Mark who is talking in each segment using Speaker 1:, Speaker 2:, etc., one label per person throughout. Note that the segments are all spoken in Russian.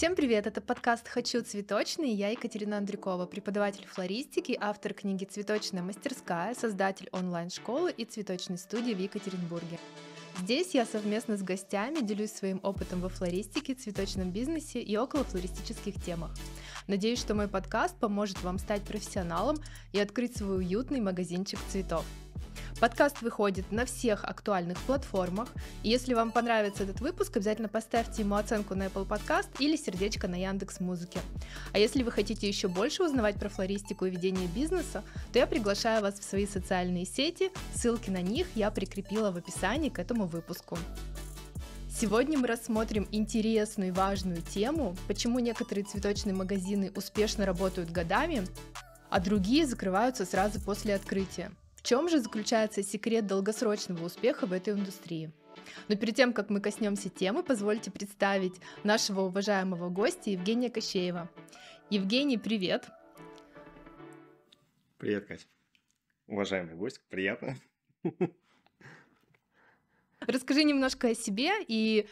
Speaker 1: Всем привет! Это подкаст «Хочу цветочный» я Екатерина Андрюкова, преподаватель флористики, автор книги «Цветочная мастерская», создатель онлайн-школы и цветочной студии в Екатеринбурге. Здесь я совместно с гостями делюсь своим опытом во флористике, цветочном бизнесе и около флористических темах. Надеюсь, что мой подкаст поможет вам стать профессионалом и открыть свой уютный магазинчик цветов. Подкаст выходит на всех актуальных платформах. И если вам понравится этот выпуск, обязательно поставьте ему оценку на Apple Podcast или сердечко на Яндекс Музыке. А если вы хотите еще больше узнавать про флористику и ведение бизнеса, то я приглашаю вас в свои социальные сети. Ссылки на них я прикрепила в описании к этому выпуску. Сегодня мы рассмотрим интересную и важную тему, почему некоторые цветочные магазины успешно работают годами, а другие закрываются сразу после открытия. В чем же заключается секрет долгосрочного успеха в этой индустрии? Но перед тем, как мы коснемся темы, позвольте представить нашего уважаемого гостя Евгения Кощеева. Евгений, привет!
Speaker 2: Привет, Кать. Уважаемый гость, приятно.
Speaker 1: Расскажи немножко о себе, и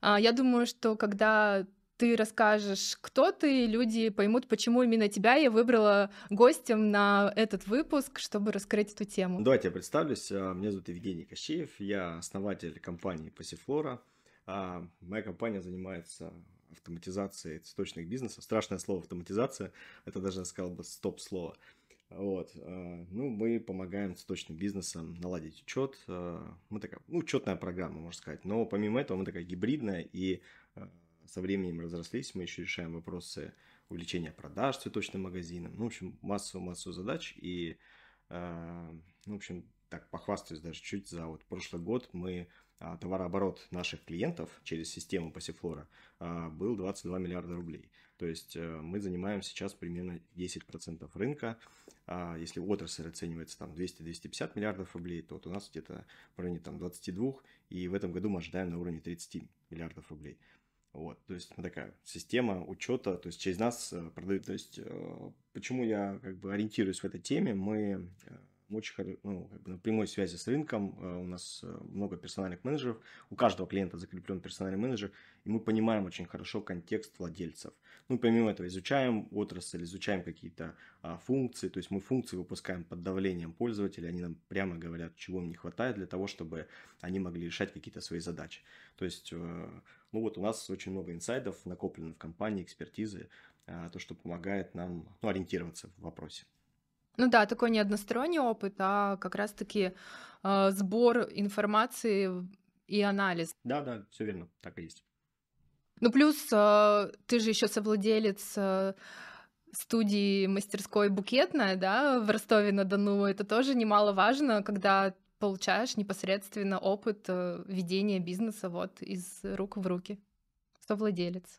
Speaker 1: а, я думаю, что когда ты расскажешь, кто ты, и люди поймут, почему именно тебя я выбрала гостем на этот выпуск, чтобы раскрыть эту тему.
Speaker 2: Давайте я представлюсь. А, меня зовут Евгений Кощеев, я основатель компании Пассифлора. Моя компания занимается автоматизацией цветочных бизнесов. Страшное слово автоматизация, это даже, я сказал бы, стоп-слово. Вот. А, ну, мы помогаем цветочным бизнесам наладить учет. А, мы такая, ну, учетная программа, можно сказать. Но помимо этого, мы такая гибридная и со временем разрослись, мы еще решаем вопросы увеличения продаж цветочным магазином, ну, в общем, массу-массу задач, и, э, ну, в общем, так похвастаюсь даже чуть за вот прошлый год мы а, товарооборот наших клиентов через систему Пассифлора а, был 22 миллиарда рублей. То есть э, мы занимаем сейчас примерно 10% рынка. А, если отрасль оценивается там 200-250 миллиардов рублей, то вот у нас где-то в районе там 22, и в этом году мы ожидаем на уровне 30 миллиардов рублей. Вот, то есть такая система учета, то есть через нас э, продают. То есть э, почему я как бы ориентируюсь в этой теме? Мы э, очень ну, как бы на прямой связи с рынком, э, у нас э, много персональных менеджеров, у каждого клиента закреплен персональный менеджер, и мы понимаем очень хорошо контекст владельцев. Ну, помимо этого, изучаем отрасль, изучаем какие-то а, функции, то есть мы функции выпускаем под давлением пользователя, они нам прямо говорят, чего им не хватает для того, чтобы они могли решать какие-то свои задачи. То есть, э, ну вот у нас очень много инсайдов накоплено в компании, экспертизы, то, что помогает нам ну, ориентироваться в вопросе.
Speaker 1: Ну да, такой не односторонний опыт, а как раз-таки э, а, сбор информации и анализ. Да, да, все верно, так и есть. Ну плюс э, ты же еще совладелец э, студии мастерской букетная, да, в Ростове-на-Дону. Это тоже немаловажно, когда получаешь непосредственно опыт ведения бизнеса вот из рук в руки. Совладелец.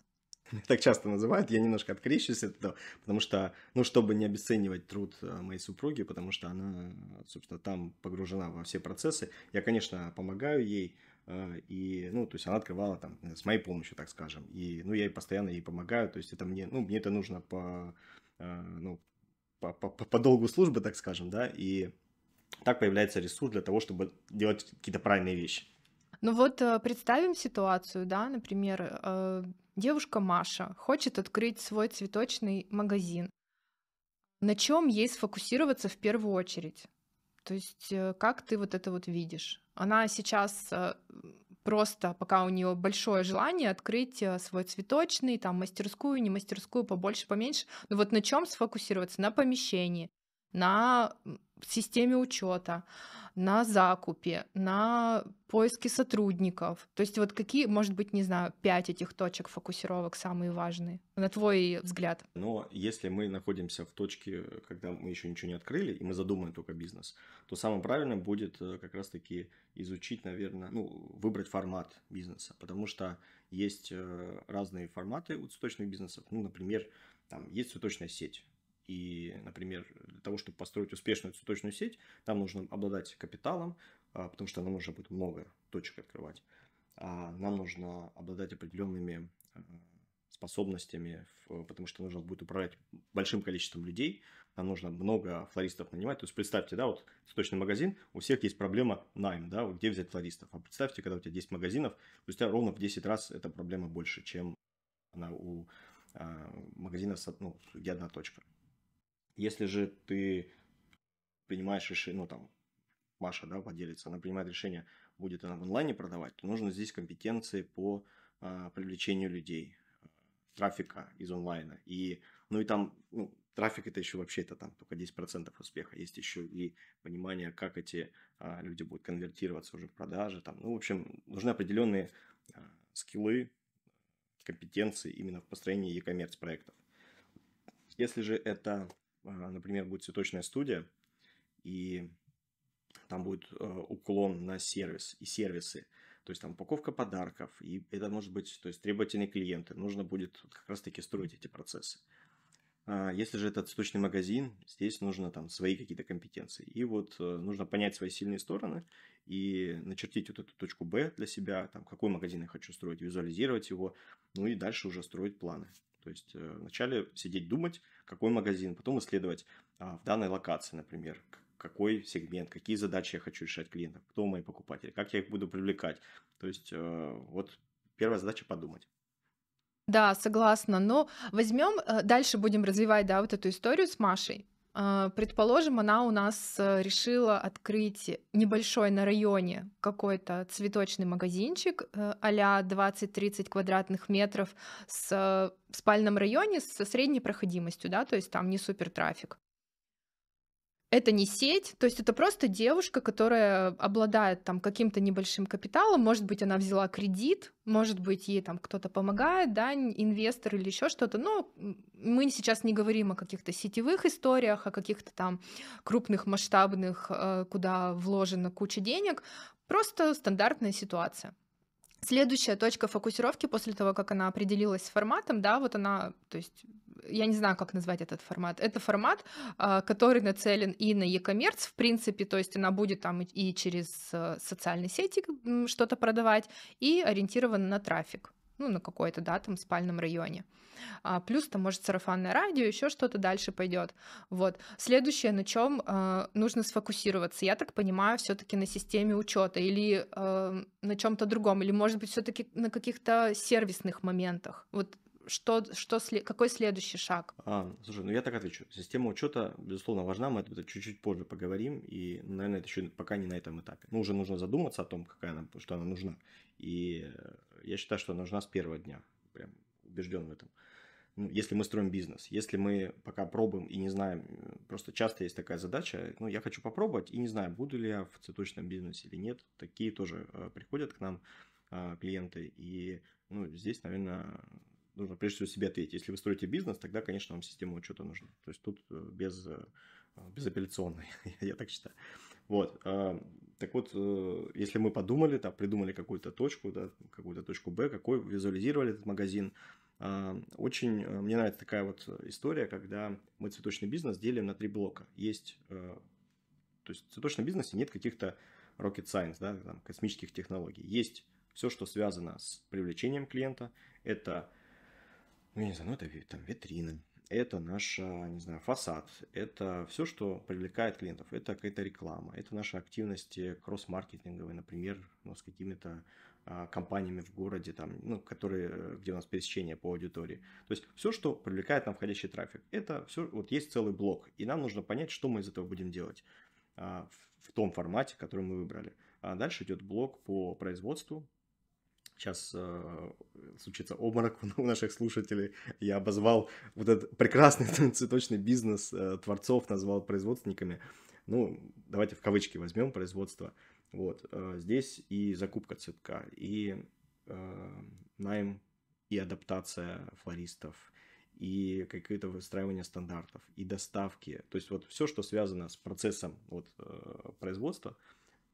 Speaker 2: так часто называют, я немножко открещусь от этого, потому что, ну, чтобы не обесценивать труд э, моей супруги, потому что она, собственно, там погружена во все процессы, я, конечно, помогаю ей, э, и, ну, то есть она открывала там с моей помощью, так скажем, и, ну, я ей постоянно ей помогаю, то есть это мне, ну, мне это нужно по, э, ну, по, по, по долгу службы, так скажем, да, и так появляется ресурс для того, чтобы делать какие-то правильные вещи.
Speaker 1: Ну вот представим ситуацию, да, например, Девушка Маша хочет открыть свой цветочный магазин. На чем ей сфокусироваться в первую очередь? То есть э, как ты вот это вот видишь? Она сейчас э, просто, пока у нее большое желание открыть э, свой цветочный, там мастерскую, не мастерскую, побольше, поменьше. Но вот на чем сфокусироваться? На помещении на системе учета, на закупе, на поиске сотрудников. То есть вот какие, может быть, не знаю, пять этих точек фокусировок самые важные, на твой взгляд?
Speaker 2: Но если мы находимся в точке, когда мы еще ничего не открыли, и мы задумаем только бизнес, то самым правильным будет э, как раз-таки изучить, наверное, ну, выбрать формат бизнеса, потому что есть э, разные форматы у цветочных бизнесов. Ну, например, там есть цветочная сеть, и, например, для того, чтобы построить успешную цветочную сеть, нам нужно обладать капиталом, а, потому что нам нужно будет много точек открывать. А нам нужно обладать определенными а, способностями, потому что нужно будет управлять большим количеством людей, нам нужно много флористов нанимать. То есть представьте, да, вот цветочный магазин, у всех есть проблема найм, да, где взять флористов. А представьте, когда у тебя 10 магазинов, то есть ровно в 10 раз эта проблема больше, чем она у магазина, ну, где одна точка. Если же ты принимаешь решение, ну там, Маша, да, владелица, она принимает решение, будет она в онлайне продавать, то нужно здесь компетенции по а, привлечению людей, э, трафика из онлайна. И, ну и там, ну, трафик это еще вообще это там только 10% успеха. Есть еще и понимание, как эти а, люди будут конвертироваться уже в продажи. Там. Ну, в общем, нужны определенные а, скиллы, компетенции именно в построении e-commerce проектов. Если же это а, например, будет цветочная студия, и там будет э, уклон на сервис и сервисы. То есть там упаковка подарков, и это может быть, то есть требовательные клиенты. Нужно будет как раз-таки строить эти процессы. А, если же это цветочный магазин, здесь нужно там свои какие-то компетенции. И вот э, нужно понять свои сильные стороны и начертить вот эту точку Б для себя, там, какой магазин я хочу строить, визуализировать его, ну и дальше уже строить планы. То есть э, вначале сидеть думать, какой магазин, потом исследовать а, в данной локации, например, какой сегмент, какие задачи я хочу решать клиентам, кто мои покупатели, как я их буду привлекать. То есть э, вот первая задача подумать.
Speaker 1: Да, согласна. Но возьмем, э, дальше будем развивать, да, вот эту историю с Машей. А, предположим, она у нас э, решила открыть небольшой на районе какой-то цветочный магазинчик э, а-ля 20-30 квадратных метров с, э, в спальном районе со средней проходимостью, да, то есть там не супер трафик это не сеть, то есть это просто девушка, которая обладает там каким-то небольшим капиталом, может быть, она взяла кредит, может быть, ей там кто-то помогает, да, инвестор или еще что-то, но мы сейчас не говорим о каких-то сетевых историях, о каких-то там крупных, масштабных, э, куда вложена куча денег, просто стандартная ситуация. Следующая точка фокусировки после того, как она определилась с форматом, да, вот она, то есть я не знаю, как назвать этот формат. Это формат, а, который нацелен и на e-commerce, в принципе, то есть она будет там и через э, социальные сети что-то продавать, и ориентирована на трафик ну, на какой-то, да, там, спальном районе. А, плюс там, может, сарафанное радио, еще что-то дальше пойдет. Вот. Следующее, на чем а, нужно сфокусироваться, я так понимаю, все-таки на системе учета или э, на чем-то другом, или, может быть, все-таки на каких-то сервисных моментах. Вот что, что, какой следующий шаг?
Speaker 2: А, слушай, ну я так отвечу. Система учета, безусловно, важна, мы это чуть-чуть позже поговорим, и, наверное, это еще пока не на этом этапе. Ну, уже нужно задуматься о том, какая она, что она нужна. И э, я считаю, что она нужна с первого дня, прям убежден в этом. Ну, если мы строим бизнес, если мы пока пробуем и не знаем, э, просто часто есть такая задача, ну, я хочу попробовать и не знаю, буду ли я в цветочном бизнесе или нет, такие тоже э, приходят к нам а, клиенты, и ну, здесь, наверное, нужно прежде всего себе ответить. Если вы строите бизнес, тогда, конечно, вам система учета нужна. То есть тут э, без, э, безапелляционный, я так считаю. Вот. А, так вот, э, если мы подумали, там, придумали какую-то точку, да, какую-то точку Б, какой визуализировали этот магазин, а, очень мне нравится такая вот история, когда мы цветочный бизнес делим на три блока. Есть, то есть в цветочном бизнесе нет каких-то rocket science, да, там, космических технологий. Есть все, что связано с привлечением клиента. Это ну, я не знаю, ну, это там витрины, это наш, а, не знаю, фасад, это все, что привлекает клиентов, это какая-то реклама, это наши активности кросс маркетинговые например, ну, с какими-то а, компаниями в городе, там, ну, которые, э, где у нас пересечение по аудитории. То есть все, что привлекает нам входящий трафик, это все, вот есть целый блок, и нам нужно понять, что мы из этого будем делать а, в, в том формате, который мы выбрали. А дальше идет блок по производству, сейчас э, случится обморок у наших слушателей. Я обозвал вот этот прекрасный цветочный бизнес э, творцов, назвал производственниками. Ну, давайте в кавычки возьмем производство. Вот, э, здесь и закупка цветка, и э, найм, и адаптация флористов, и какое то выстраивание стандартов, и доставки. То есть вот все, что связано с процессом вот, э, производства –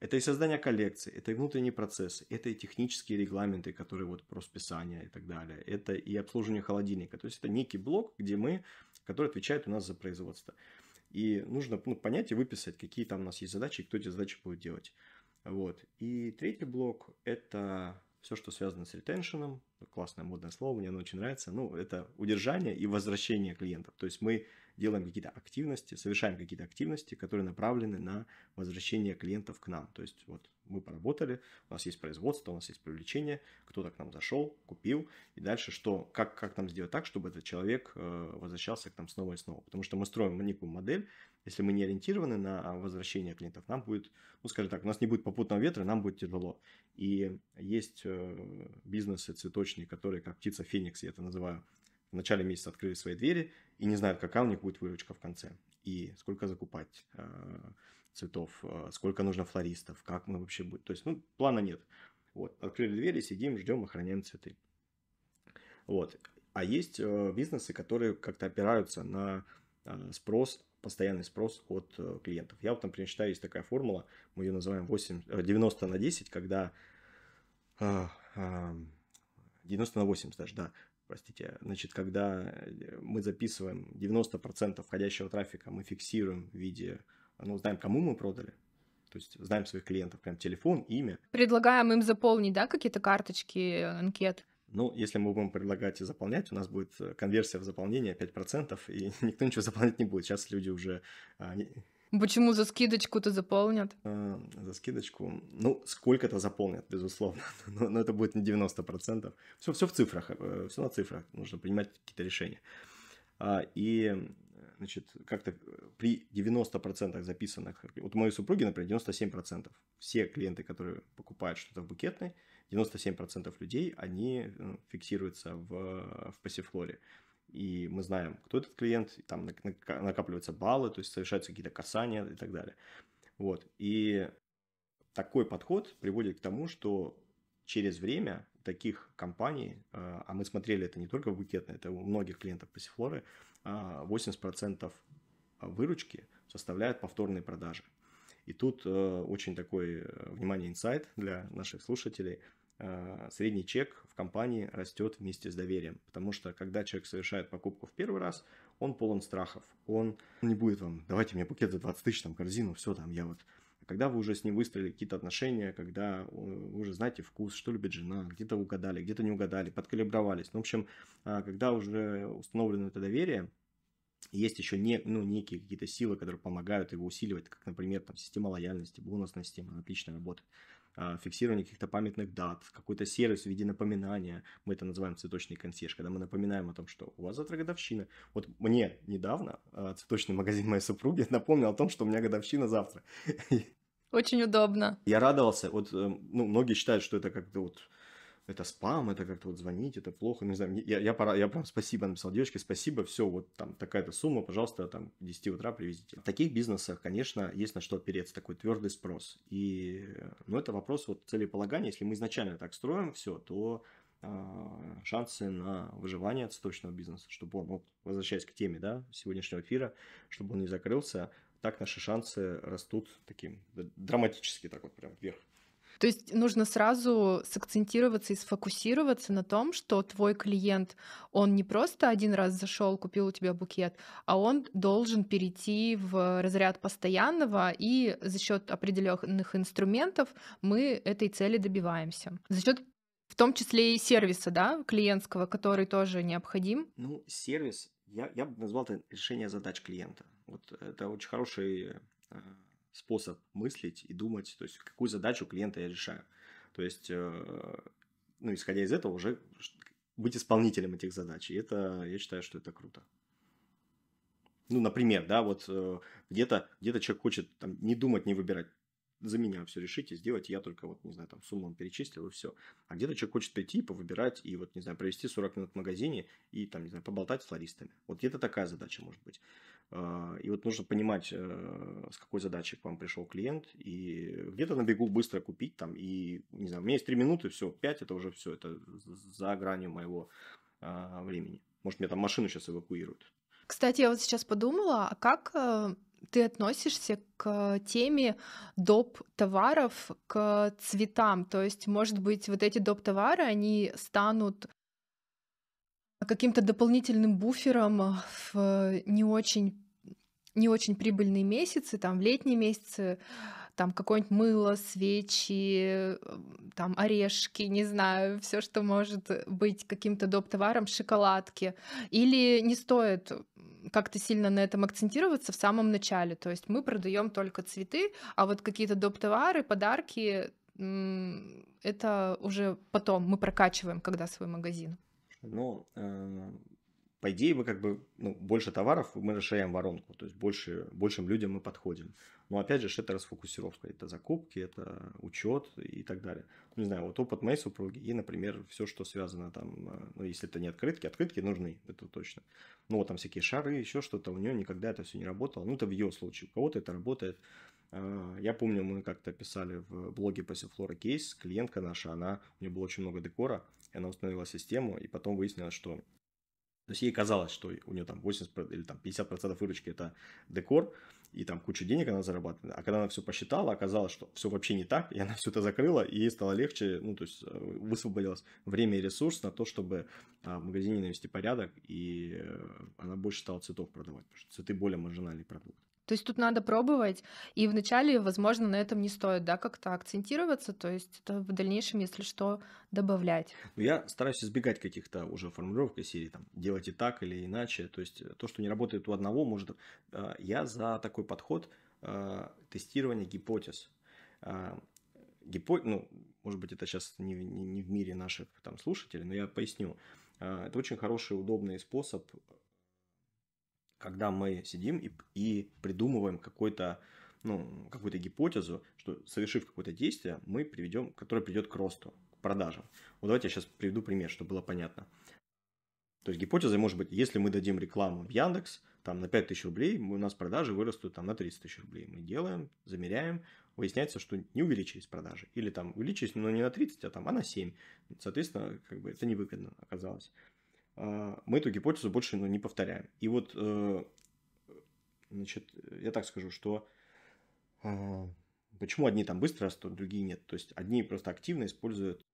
Speaker 2: это и создание коллекции, это и внутренние процессы, это и технические регламенты, которые вот про списание и так далее, это и обслуживание холодильника. То есть это некий блок, где мы, который отвечает у нас за производство. И нужно ну, понять и выписать, какие там у нас есть задачи кто эти задачи будет делать. Вот. И третий блок – это все, что связано с ретеншеном. Классное модное слово, мне оно очень нравится. Ну, это удержание и возвращение клиентов. То есть мы делаем какие-то активности, совершаем какие-то активности, которые направлены на возвращение клиентов к нам. То есть вот мы поработали, у нас есть производство, у нас есть привлечение, кто-то к нам зашел, купил, и дальше что, как, как нам сделать так, чтобы этот человек э, возвращался к нам снова и снова. Потому что мы строим некую модель, если мы не ориентированы на а, возвращение клиентов, нам будет, ну скажем так, у нас не будет попутного ветра, нам будет тяжело. И есть э, бизнесы цветочные, которые как птица Феникс, я это называю, в начале месяца открыли свои двери и не знают, какая у них будет выручка в конце, и сколько закупать э, цветов, э, сколько нужно флористов, как мы вообще будем. То есть, ну, плана нет. Вот, открыли двери, сидим, ждем, охраняем цветы. Вот. А есть э, бизнесы, которые как-то опираются на э, спрос, постоянный спрос от э, клиентов. Я вот, например, считаю, есть такая формула, мы ее называем 8, 90 э, на 10, когда э, эм, 90 на 80 даже, да, простите. Значит, когда э, мы записываем 90% входящего трафика, мы фиксируем в виде, ну, знаем, кому мы продали, то есть знаем своих клиентов, прям телефон, имя.
Speaker 1: Предлагаем им заполнить, да, какие-то карточки, анкеты?
Speaker 2: Ну, если мы будем предлагать и заполнять, у нас будет э, конверсия в заполнение 5%, и никто ничего заполнять не будет. Сейчас люди уже а,
Speaker 1: Почему за скидочку-то заполнят?
Speaker 2: А, за скидочку? Ну, сколько-то заполнят, безусловно. Но, но это будет не 90%. Все, все в цифрах, э, все на цифрах. Нужно принимать какие-то решения. А, и, значит, как-то э, при 90% записанных... Вот у моей супруги, например, 97%. Все клиенты, которые покупают что-то в букетной, 97% людей, они э, фиксируются в, в пассифлоре и мы знаем, кто этот клиент, там накапливаются баллы, то есть совершаются какие-то касания и так далее. Вот. И такой подход приводит к тому, что через время таких компаний, а, а мы смотрели это не только в букетной, это у многих клиентов а, пассифлоры, 80% выручки составляют повторные продажи. И тут э, очень такой, э, внимание, инсайт для наших слушателей – Э, средний чек в компании растет вместе с доверием. Потому что когда человек совершает покупку в первый раз, он полон страхов. Он не будет вам, давайте мне пакет за 20 тысяч, там корзину, все там, я вот... А когда вы уже с ним выстроили какие-то отношения, когда э, вы уже знаете вкус, что любит жена, где-то угадали, где-то не угадали, подкалибровались. Ну, в общем, а, когда уже установлено это доверие, есть еще не, ну, некие какие-то силы, которые помогают его усиливать, как, например, там, система лояльности, бонусная система, она отлично работает. А, фиксирование каких-то памятных дат, какой-то сервис в виде напоминания, мы это называем цветочный консьерж, когда мы напоминаем о том, что у вас завтра годовщина. Вот мне недавно а, цветочный магазин моей супруги напомнил о том, что у меня годовщина завтра.
Speaker 1: Очень удобно.
Speaker 2: Я радовался. Вот, эм, ну, многие считают, что это как-то вот это спам, это как-то вот звонить, это плохо, не знаю, я, я, пора, я прям спасибо написал девочке, спасибо, все, вот там такая-то сумма, пожалуйста, там 10 утра привезите. В таких бизнесах, конечно, есть на что опереться, такой твердый спрос. И, э, ну, это вопрос вот целеполагания, если мы изначально так строим все, то э, шансы на выживание отсточного бизнеса, чтобы он, вот, возвращаясь к теме, да, сегодняшнего эфира, чтобы он не закрылся, так наши шансы растут таким драматически, так вот прям вверх.
Speaker 1: То есть нужно сразу сакцентироваться и сфокусироваться на том, что твой клиент, он не просто один раз зашел, купил у тебя букет, а он должен перейти в разряд постоянного, и за счет определенных инструментов мы этой цели добиваемся. За счет в том числе и сервиса, да, клиентского, который тоже необходим. Ну,
Speaker 2: сервис, я, я бы назвал это решение задач клиента. Вот это очень хороший э, способ мыслить и думать, то есть какую задачу клиента я решаю. То есть, э, ну, исходя из этого, уже быть исполнителем этих задач. И это, я считаю, что это круто. Ну, например, да, вот э, где-то где человек хочет там, не думать, не выбирать за меня все решить и сделать, я только вот, не знаю, там сумму он перечислил и все. А где-то человек хочет прийти, повыбирать и вот, не знаю, провести 40 минут в магазине и там, не знаю, поболтать с флористами. Вот где-то такая задача может быть. А, и вот нужно понимать, э, с какой задачей к вам пришел клиент, и где-то на бегу быстро купить там, и, не знаю, у меня есть 3 минуты, все, 5 это уже все, это за гранью моего а, времени. Может, меня там машину сейчас эвакуируют.
Speaker 1: Кстати, я вот сейчас подумала, а как э, ты относишься к теме доп. товаров, к цветам? То есть, может быть, вот эти доп. товары, они станут каким-то дополнительным буфером в не очень, не очень прибыльные месяцы, там, в летние месяцы, там какое-нибудь мыло, свечи, там орешки, не знаю, все, что может быть каким-то доп. товаром, шоколадки. Или не стоит как-то сильно на этом акцентироваться в самом начале. То есть мы продаем только цветы, а вот какие-то доп. товары, подарки, это уже потом мы прокачиваем, когда свой магазин.
Speaker 2: Ну, э, по идее, мы как бы ну, больше товаров мы расширяем воронку, то есть больше, большим людям мы подходим. Но опять же, это расфокусировка, это закупки, это учет и так далее. Ну, не знаю, вот опыт моей супруги и, например, все, что связано там, э, ну, если это не открытки, открытки нужны, это точно. Ну, вот там всякие шары, еще что-то, у нее никогда это все не работало. Ну, это в ее случае, у кого-то это работает. А, я помню, мы как-то писали в блоге Passiflora кейс, клиентка наша, она, у нее было очень много декора, она установила систему, и потом выяснилось, что то есть ей казалось, что у нее там 80 или там 50% выручки это декор, и там кучу денег она зарабатывает. А когда она все посчитала, оказалось, что все вообще не так, и она все это закрыла, и ей стало легче, ну, то есть э, высвободилось время и ресурс на то, чтобы а, в магазине навести порядок, и э, она больше стала цветов продавать, потому что цветы более маржинальный продукт.
Speaker 1: То есть тут надо пробовать, и вначале, возможно, на этом не стоит, да, как-то акцентироваться, то есть это в дальнейшем, если что, добавлять. Но
Speaker 2: ну, я стараюсь избегать каких-то уже формулировок из серии, там, делайте так или иначе, то есть то, что не работает у одного, может... А, я за такой подход а, тестирования гипотез. А, гипо... Ну, может быть, это сейчас не, не, не в мире наших там слушателей, но я поясню. Это очень хороший, удобный способ когда мы сидим и, и придумываем какой-то ну, какую-то гипотезу, что совершив какое-то действие, мы приведем, которое придет к росту, к продажам. Вот давайте я сейчас приведу пример, чтобы было понятно. То есть гипотеза может быть, если мы дадим рекламу в Яндекс, там на 5 тысяч рублей, у нас продажи вырастут там на 30 тысяч рублей. Мы делаем, замеряем, выясняется, что не увеличились продажи. Или там увеличились, но не на 30, а там, а на 7. Соответственно, как бы это невыгодно оказалось. А, мы эту гипотезу больше ну, не повторяем. И вот, э, значит, я так скажу, что а, почему одни там быстро растут, другие нет. То есть одни просто активно используют,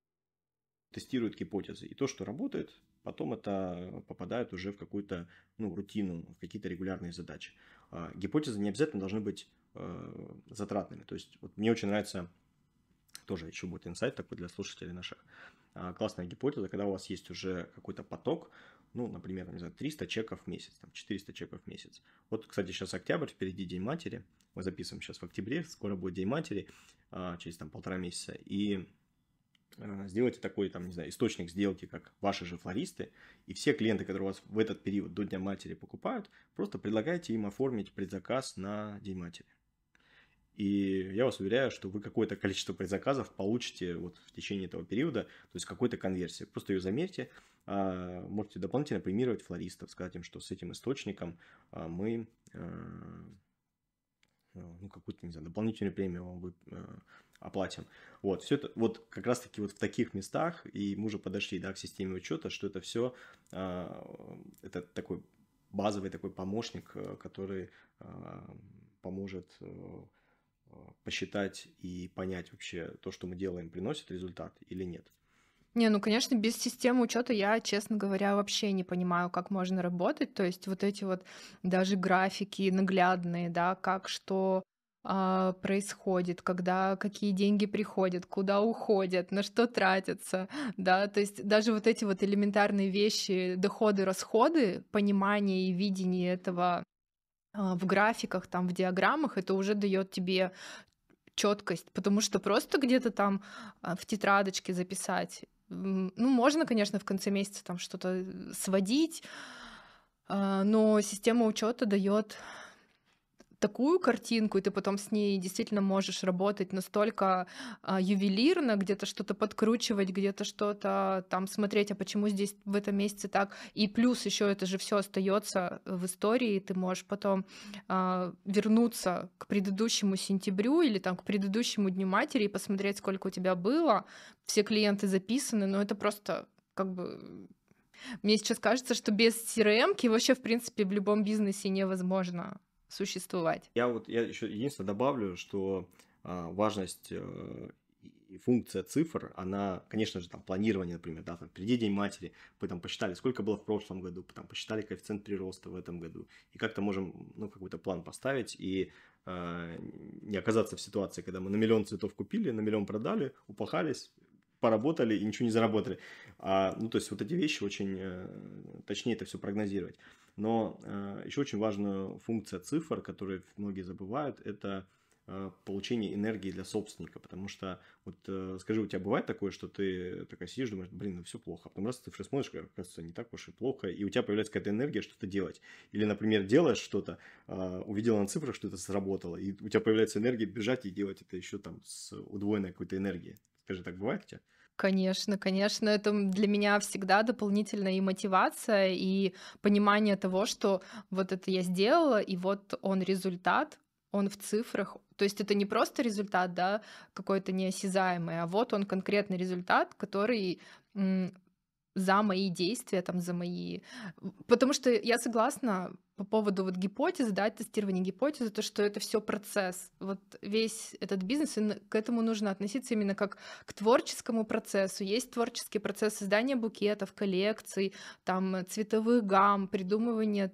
Speaker 2: тестируют гипотезы. И то, что работает, потом это попадает уже в какую-то ну, рутину, в какие-то регулярные задачи. А гипотезы не обязательно должны быть э, затратными. То есть вот мне очень нравится тоже еще будет инсайт такой для слушателей наших. А, классная гипотеза, когда у вас есть уже какой-то поток, ну, например, не знаю, 300 чеков в месяц, там, 400 чеков в месяц. Вот, кстати, сейчас октябрь, впереди День матери. Мы записываем сейчас в октябре, скоро будет День матери, а, через там полтора месяца. И а, сделайте такой, там, не знаю, источник сделки, как ваши же флористы, и все клиенты, которые у вас в этот период до Дня Матери покупают, просто предлагайте им оформить предзаказ на День Матери. И я вас уверяю, что вы какое-то количество предзаказов получите вот в течение этого периода, то есть какой-то конверсии. Просто ее замерьте, а, можете дополнительно премировать флористов, сказать им, что с этим источником а, мы а, ну, какую-то, не знаю, дополнительную премию вам вы, оплатим. Вот, все это вот как раз-таки вот в таких местах, и мы уже подошли, да, к системе учета, что это все, это такой базовый такой помощник, э, который поможет э, Э, посчитать и понять вообще то, что мы делаем, приносит результат или нет.
Speaker 1: Не, ну, конечно, без системы учета я, честно говоря, вообще не понимаю, как можно работать. То есть вот эти вот даже графики наглядные, да, как что э, происходит, когда какие деньги приходят, куда уходят, на что тратятся, да, то есть даже вот эти вот элементарные вещи, доходы, расходы, понимание и видение этого а, в графиках, там, в диаграммах, это уже дает тебе четкость, потому что просто где-то там а, в тетрадочке записать. Ну, можно, конечно, в конце месяца там что-то э, сводить, а, но система учета дает такую картинку, и ты потом с ней действительно можешь работать настолько а, ювелирно, где-то что-то подкручивать, где-то что-то там смотреть, а почему здесь в этом месяце так. И плюс еще это же все остается в истории, и ты можешь потом а, вернуться к предыдущему сентябрю или там к предыдущему Дню матери и посмотреть, сколько у тебя было. Все клиенты записаны, но это просто как бы мне сейчас кажется, что без CRM вообще, в принципе, в любом бизнесе невозможно
Speaker 2: существовать. Я вот я еще единственное добавлю, что а, важность э, и функция цифр, она, конечно же, там планирование, например, да, там впереди День матери, мы там посчитали, сколько было в прошлом году, потом посчитали коэффициент прироста в этом году, и как-то можем, ну, какой-то план поставить и э, не оказаться в ситуации, когда мы на миллион цветов купили, на миллион продали, упахались, поработали и ничего не заработали. А, ну, то есть вот эти вещи очень, э, точнее это все прогнозировать. Но э, еще очень важная функция цифр, которую многие забывают, это э, получение энергии для собственника. Потому что, вот э, скажи, у тебя бывает такое, что ты такая сидишь, думаешь, блин, ну все плохо. А потом раз ты смотришь, кажется, не так уж и плохо, и у тебя появляется какая-то энергия что-то делать. Или, например, делаешь что-то, э, а, увидела на цифрах, что это сработало, и у тебя появляется энергия бежать и делать это еще там с удвоенной какой-то энергией. Скажи, так бывает у тебя?
Speaker 1: Конечно, конечно, это для меня всегда дополнительная и мотивация, и понимание того, что вот это я сделала, и вот он результат, он в цифрах. То есть это не просто результат, да, какой-то неосязаемый, а вот он конкретный результат, который за мои действия, там, за мои... Потому что я согласна по поводу вот гипотезы, да, тестирования гипотезы, то, что это все процесс. Вот весь этот бизнес, и к этому нужно относиться именно как к творческому процессу. Есть творческий процесс создания букетов, коллекций, там, цветовых гамм, придумывания,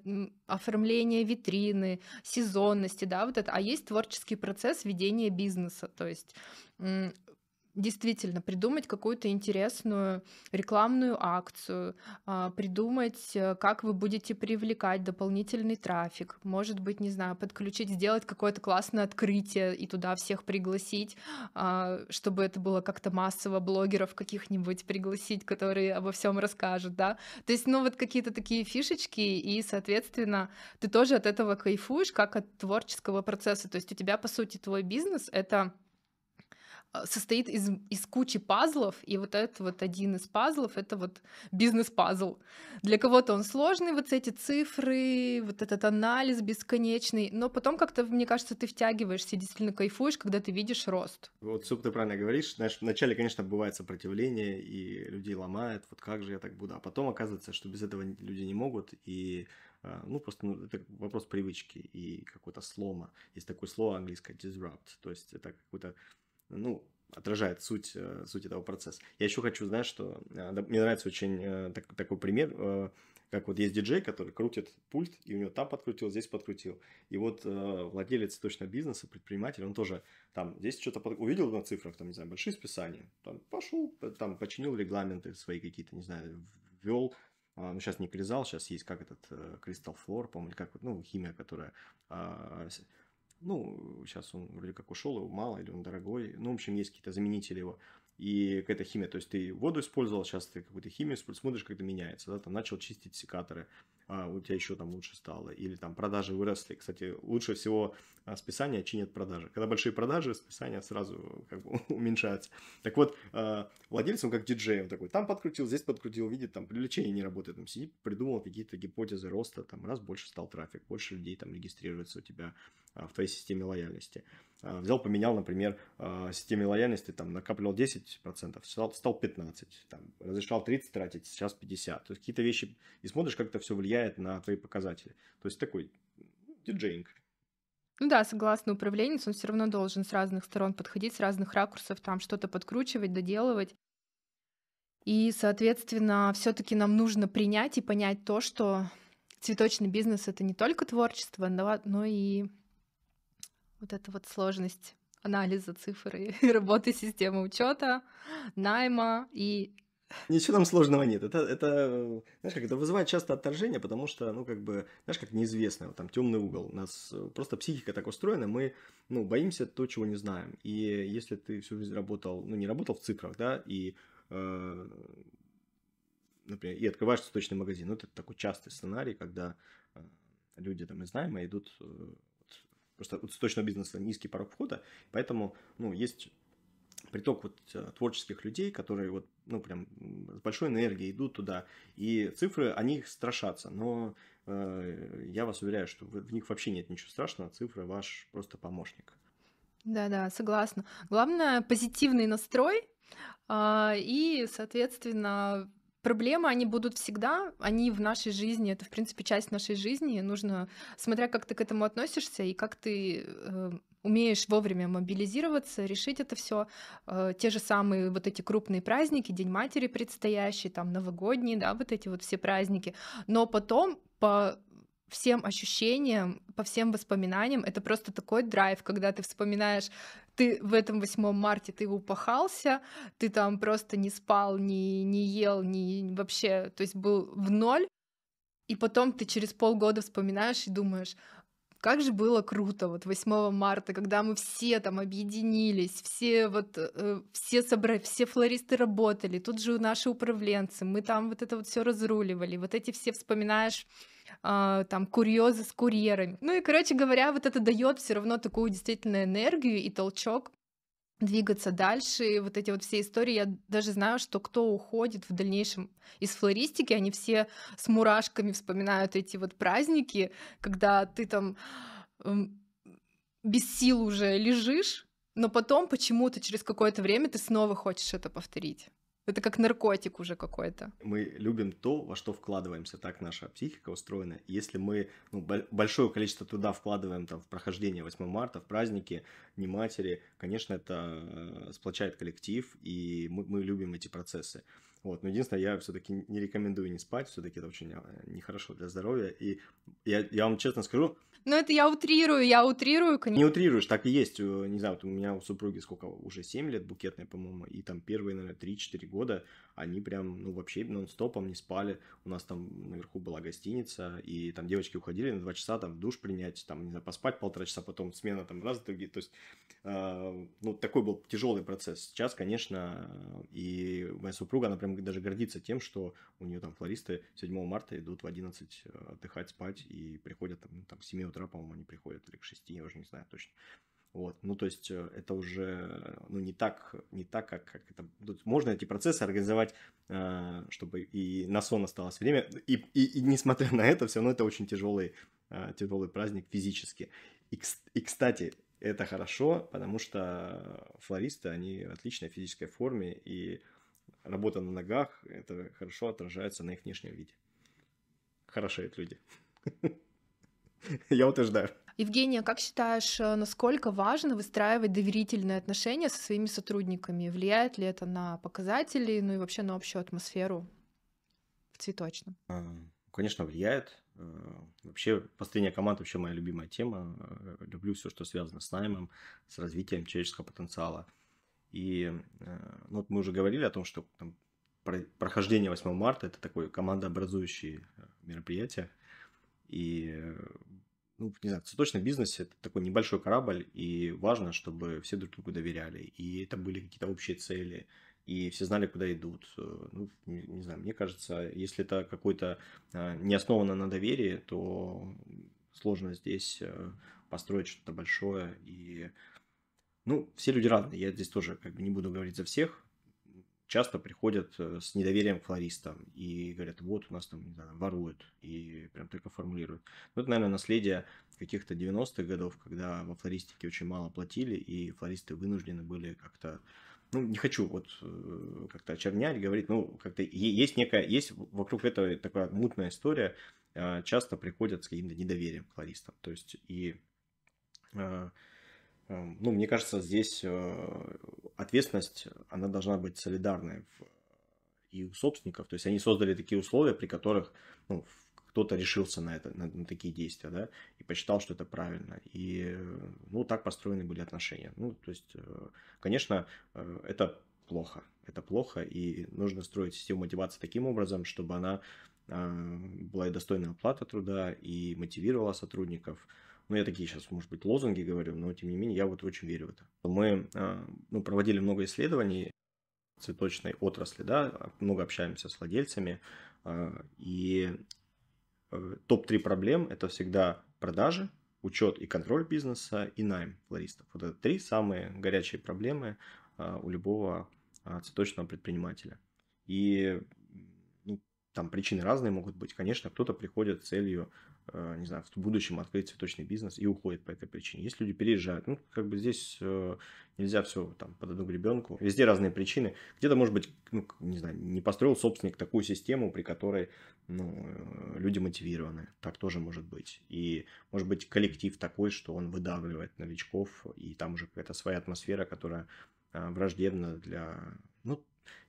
Speaker 1: оформления витрины, сезонности, да, вот это. А есть творческий процесс ведения бизнеса, то есть действительно придумать какую-то интересную рекламную акцию, а, придумать, э, как вы будете привлекать дополнительный трафик, может быть, не знаю, подключить, сделать какое-то классное открытие и туда всех пригласить, а, чтобы это было как-то массово, блогеров каких-нибудь пригласить, которые обо всем расскажут, да. То есть, ну вот какие-то такие фишечки, и, соответственно, ты тоже от этого кайфуешь, как от творческого процесса. То есть у тебя, по сути, твой бизнес — это Э, состоит из, из кучи пазлов, и вот это вот один из пазлов, это вот бизнес-пазл. Для кого-то он сложный, вот эти цифры, вот этот анализ бесконечный, но потом как-то, мне кажется, ты втягиваешься и действительно кайфуешь, когда ты видишь рост.
Speaker 2: Вот, Суп, ты правильно говоришь, знаешь, вначале, конечно, бывает сопротивление, и людей ломает, вот как же я так буду, а потом оказывается, что без этого люди не могут, и э, ну, просто ну, это вопрос привычки и какого-то слома. Есть такое слово английское disrupt, то есть это какой-то ну, отражает суть, э, суть этого процесса. Я еще хочу, знать, что э, мне нравится очень э, так, такой пример, как вот есть диджей, который крутит пульт, и у него там подкрутил, здесь подкрутил. И вот владелец точно бизнеса, предприниматель, он тоже там здесь что-то под... увидел на цифрах, там, не знаю, большие списания, там пошел, там починил регламенты свои какие-то, не знаю, ввел, а, ну, сейчас не кризал, сейчас есть как этот кристалл флор, по-моему, как, ну, химия, которая а, ну, сейчас он вроде как ушел, его мало, или он дорогой. Ну, в общем, есть какие-то заменители его. И какая-то химия, то есть ты воду использовал, сейчас ты какую-то химию используешь, смотришь, как это меняется, да, там начал чистить секаторы, а у тебя еще там лучше стало, или там продажи выросли. Кстати, лучше всего а, списание чинят продажи. Когда большие продажи, списание сразу как бы уменьшается. Так вот, а, владелец, он как диджей, он такой, там подкрутил, здесь подкрутил, видит, там привлечение не работает, там сидит, придумал какие-то гипотезы роста, там раз больше стал трафик, больше людей там регистрируется у тебя, Э, в твоей системе лояльности. Э, взял, поменял, например, э, системе лояльности, там, накапливал 10%, стал, стал 15%, там, разрешал 30 тратить, сейчас 50. То есть какие-то вещи, и смотришь, как это все влияет на твои показатели. То есть такой диджейнг.
Speaker 1: Ну да, согласно управленец, он все равно должен с разных сторон подходить, с разных ракурсов, там что-то подкручивать, доделывать. И, соответственно, все-таки нам нужно принять и понять то, что цветочный бизнес это не только творчество, но и вот эта вот сложность анализа цифр и работы системы учета, найма и
Speaker 2: Ничего там сложного нет. Это, это, знаешь, как это вызывает часто отторжение, потому что, ну, как бы, знаешь, как неизвестно, вот там темный угол. У нас э, просто психика так устроена, мы, ну, боимся то, чего не знаем. И если ты всю жизнь работал, ну, не работал в цифрах, да, и, э, например, и открываешь цветочный магазин, ну, это такой частый сценарий, когда э, люди там из найма идут э, Просто у цветочного бизнеса низкий порог входа, поэтому, ну, есть приток вот э, творческих людей, которые вот, ну, прям с большой энергией идут туда. И цифры, они страшатся, но э, я вас уверяю, что в, в них вообще нет ничего страшного, цифры ваш просто помощник.
Speaker 1: Да-да, согласна. Главное, позитивный настрой э, и, соответственно, проблемы, они будут всегда, они в нашей жизни, это, в принципе, часть нашей жизни. Нужно, смотря как ты к этому относишься и как ты э, умеешь вовремя мобилизироваться, решить это все. Э, те же самые вот эти крупные праздники, День матери предстоящий, там новогодние, да, вот эти вот все праздники. Но потом по всем ощущениям, по всем воспоминаниям. Это просто такой драйв, когда ты вспоминаешь, ты в этом 8 марте ты упахался, ты там просто не спал, не, не ел, не вообще, то есть был в ноль. И потом ты через полгода вспоминаешь и думаешь, как же было круто вот 8 марта, когда мы все там объединились, все вот, э, все собрали, все флористы работали, тут же наши управленцы, мы там вот это вот все разруливали, вот эти все вспоминаешь а, там курьезы с курьерами. Ну и, короче говоря, вот это дает все равно такую действительно энергию и толчок двигаться дальше. И вот эти вот все истории, я даже знаю, что кто уходит в дальнейшем из флористики, они все с мурашками вспоминают эти вот праздники, когда ты там эм, без сил уже лежишь, но потом почему-то через какое-то время ты снова хочешь это повторить. Это как наркотик уже какой-то.
Speaker 2: Мы любим то, во что вкладываемся, так наша психика устроена. Если мы ну, большое количество труда вкладываем там, в прохождение 8 марта, в праздники, не матери, конечно, это э, сплочает коллектив, и мы, мы любим эти процессы. Вот. Но единственное, я все-таки не рекомендую не спать, все-таки это очень э, нехорошо для здоровья. И я, я вам честно скажу,
Speaker 1: ну, это я утрирую, я утрирую, конечно. Не
Speaker 2: утрируешь, так и есть. Э, не знаю, вот у меня у супруги сколько, уже 7 лет букетная, по-моему, и там первые, наверное, 3-4 года они прям, ну, вообще нон-стопом не спали. У нас там наверху была гостиница, и там девочки уходили на два часа, там, душ принять, там, не знаю, поспать полтора часа, потом смена там раз, другие. То есть, э, ну, такой был тяжелый процесс. Сейчас, конечно, и моя супруга, она прям даже гордится тем, что у нее там флористы 7 марта идут в 11 э, отдыхать, спать, и приходят там, ну, там к 7 утра, по-моему, они приходят, или к 6, я уже не знаю точно. Вот. Ну, то есть э, это уже ну, не так, не так как, как это... Ну, Тут можно эти процессы организовать, э, чтобы и на сон осталось время. И, и, и несмотря на это, все равно это очень тяжелый, э, тяжелый праздник физически. И, и, кстати, это хорошо, потому что флористы, они в отличной физической форме, и работа на ногах, это хорошо отражается на их внешнем виде. хорошие люди. Я утверждаю.
Speaker 1: Евгения, как считаешь, э, насколько важно выстраивать доверительные отношения со своими сотрудниками? Влияет ли это на показатели, ну и вообще на общую атмосферу в цветочном?
Speaker 2: Эм, конечно, влияет. Э, вообще, построение команд вообще моя любимая тема. Э, люблю все, что связано с наймом, с развитием человеческого потенциала. И ну, вот мы уже говорили о том, что там, прохождение 8 марта – это такое командообразующее мероприятие. И ну, не знаю, в цветочном бизнесе это такой небольшой корабль, и важно, чтобы все друг другу доверяли, и это были какие-то общие цели, и все знали, куда идут. Э, ну, не, не знаю, мне кажется, если это какой-то э, не основано на доверии, то сложно здесь э, построить что-то большое. И, ну, все люди разные, я здесь тоже как бы не буду говорить за всех, часто приходят э, с недоверием к флористам и говорят, вот у нас там, не знаю, воруют, и прям только формулируют. Ну, это, наверное, наследие каких-то 90-х годов, когда во флористике очень мало платили, и флористы вынуждены были как-то ну, не хочу вот э, как-то очернять, говорить, ну, как-то есть некая, есть вокруг этого такая мутная история, э, часто приходят с каким-то недоверием к флористам, то есть и Эм, ну, мне кажется, здесь э, ответственность, она должна быть солидарной и у собственников. То есть они создали такие условия, при которых ну, кто-то решился на, это, на, на такие действия, да, и посчитал, что это правильно. И, ну, так построены были отношения. Ну, то есть, э, конечно, э, это плохо. Это плохо, и нужно строить систему мотивации таким образом, чтобы она была и достойная оплата труда, и мотивировала сотрудников – ну, я такие сейчас, может быть, лозунги говорю, но тем не менее, я вот очень верю в это. Мы а, ну, проводили много исследований цветочной отрасли, да, много общаемся с владельцами, а, и э, топ-3 проблем – это всегда продажи, учет и контроль бизнеса и найм флористов. Вот это три самые горячие проблемы а, у любого цветочного предпринимателя. И ну, там причины разные могут быть. Конечно, кто-то приходит с целью Э, не знаю, в будущем открыть цветочный бизнес и уходит по этой причине. Есть люди переезжают, ну, как бы здесь э, нельзя все там под одну гребенку. Везде разные причины. Где-то, может быть, ну, не знаю, не построил собственник такую систему, при которой ну, э, люди мотивированы. Так тоже может быть. И, может быть, коллектив такой, что он выдавливает новичков, и там уже какая-то своя атмосфера, которая враждебна для... Ну,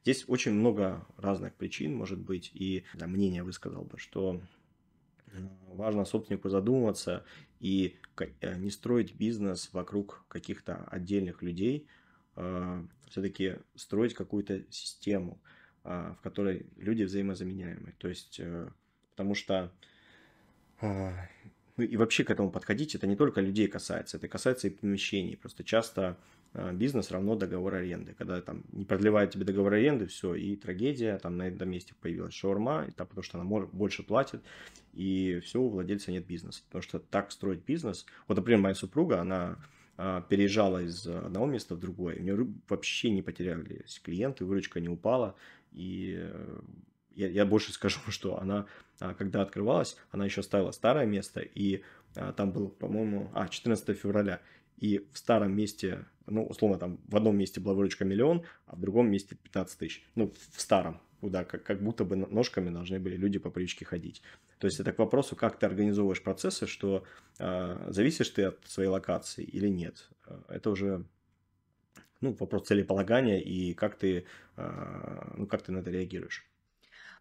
Speaker 2: здесь очень много разных причин, может быть, и да, мнение высказал бы, что Э, важно собственнику задумываться и э, не строить бизнес вокруг каких-то отдельных людей, э, все-таки строить какую-то систему, в которой люди взаимозаменяемы. То есть, потому что ну и вообще к этому подходить, это не только людей касается, это касается и помещений. Просто часто а, бизнес равно договор аренды. Когда там не продлевают тебе договор аренды, все, и трагедия, там на этом месте появилась шаурма, и, там, потому что она больше платит, и все, у владельца нет бизнеса. Потому что так строить бизнес... Вот, например, моя супруга, она а, переезжала из одного места в другое, у нее вообще не потерялись клиенты, выручка не упала, и э, я, я больше скажу, что она, а, когда открывалась, она еще ставила старое место, и там был, по-моему, а, 14 февраля, и в старом месте, ну, условно, там в одном месте была выручка миллион, а в другом месте 15 тысяч. Ну, в старом, куда как, как будто бы ножками должны были люди по привычке ходить. То есть это к вопросу, как ты организовываешь процессы, что э, зависишь ты от своей локации или нет. А, это уже ну, вопрос целеполагания и как ты, э, ну, как ты на это реагируешь.